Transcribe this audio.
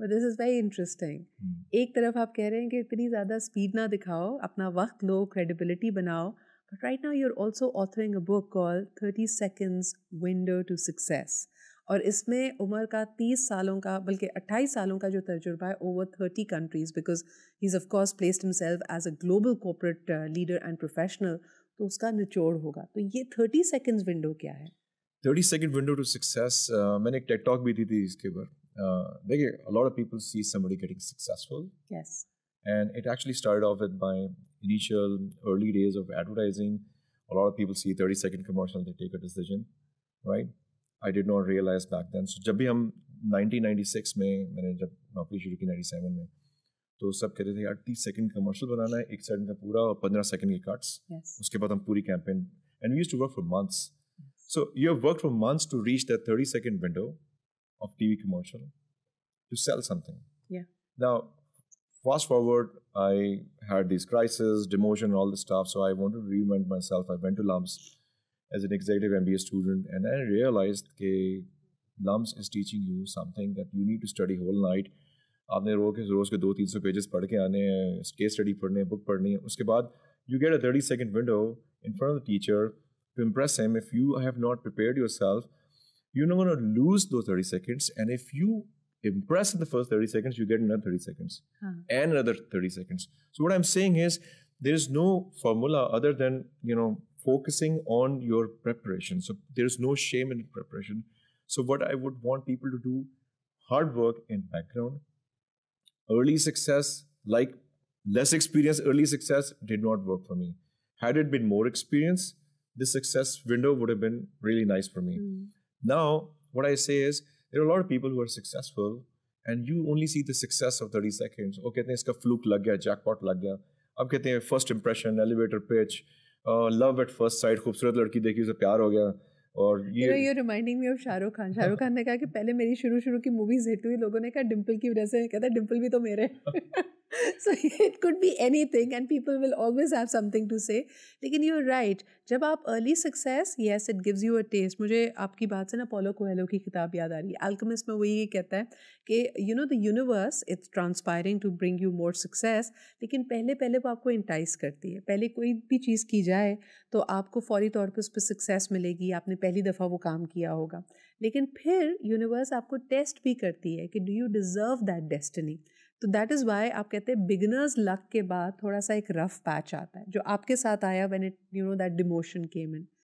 But this is very interesting एक तरफ आप कह रहे हैं कि इतनी ज़्यादा स्पीड ना दिखाओ अपना वक्त लो क्रेडिबिलिटी बनाओ but right now you are also authoring a book call thirty seconds window to success और इसमें उम्र का तीस सालों का बल्कि अट्ठाईस सालों का जो तजुर्बा है over thirty countries because he is of course placed himself as a global corporate leader and professional तो उसका निचोड़ होगा तो ये थर्टी सेकेंड्स विंडो क्या है thirty second window to success मैंने एक टेकटॉक भी दी थी इसके ऊपर uh, they, a lot of people see somebody getting successful. Yes. And it actually started off with my initial early days of advertising. A lot of people see 30 second commercial, they take a decision, right? I did not realize back then. So जब भी हम 1996 में मैंने जब नौकरी शुरू 97 में तो सब रहे थे यार तीस सेकंड कमर्शियल बनाना है एक सेकंड का पूरा और पंद्रह सेकंड के कट्स yes. उसके बाद हम पूरी campaign and we use to work for months so you have work for months to reach that thirty second window of TV commercial to sell something. Yeah. Now, fast forward, I had these crises, demotion, all this stuff. So I wanted to reinvent myself. I went to LUMS as an executive MBA student, and I realized that LUMS is teaching you something that you need to study whole night. आपने रोज के रोज के दो तीन सौ pages पढ़ के आने हैं केस स्टडी पढ़ने बुक पढ़नी है उसके बाद you get a thirty second window in front of the teacher to impress him if you have not prepared yourself you're not going to lose those 30 seconds. And if you impress in the first 30 seconds, you get another 30 seconds huh. and another 30 seconds. So what I'm saying is there's no formula other than, you know, focusing on your preparation. So there's no shame in preparation. So what I would want people to do hard work in background, early success, like less experience, early success did not work for me. Had it been more experience, the success window would have been really nice for me. Mm. Now, what I say is there are a lot of people who are successful and you only see the success of 30 seconds. Oh, कहते इसका fluke लग गया, jackpot लग गया. अब कहते हैं first impression, elevator pitch, uh, love at first sight, खूबसूरत लड़की देखी उसे प्यार हो गया. और ये you reminding me of Shahrukh Khan Shahrukh Khan ने कहा कि पहले मेरी शुरू शुरू की मूवीज हिट हुई लोगों ने कहा डिम्पल की वजह से कहता डिम्पल भी तो मेरे so it could anything and people will always have something to say लेकिन यू आर राइट जब आप early success yes it gives you a taste मुझे आपकी बात से ना पोलो कोहेलो की किताब याद आ रही है अल्कमिस्ट में वही ये कहता है कि you know the universe it's transpiring to bring you more success लेकिन पहले पहले वो आपको इंटाइस करती है पहले कोई भी चीज़ की जाए तो आपको फौरी तौर पर उस पर सक्सेस मिलेगी आपने पहली दफ़ा वो काम किया होगा लेकिन फिर यूनिवर्स आपको टेस्ट भी करती है कि do you deserve that destiny तो दैट इज़ वाई आप कहते हैं बिगनर्स लक के बाद थोड़ा सा एक रफ पैच आता है जो आपके साथ आया when it you know that demotion came in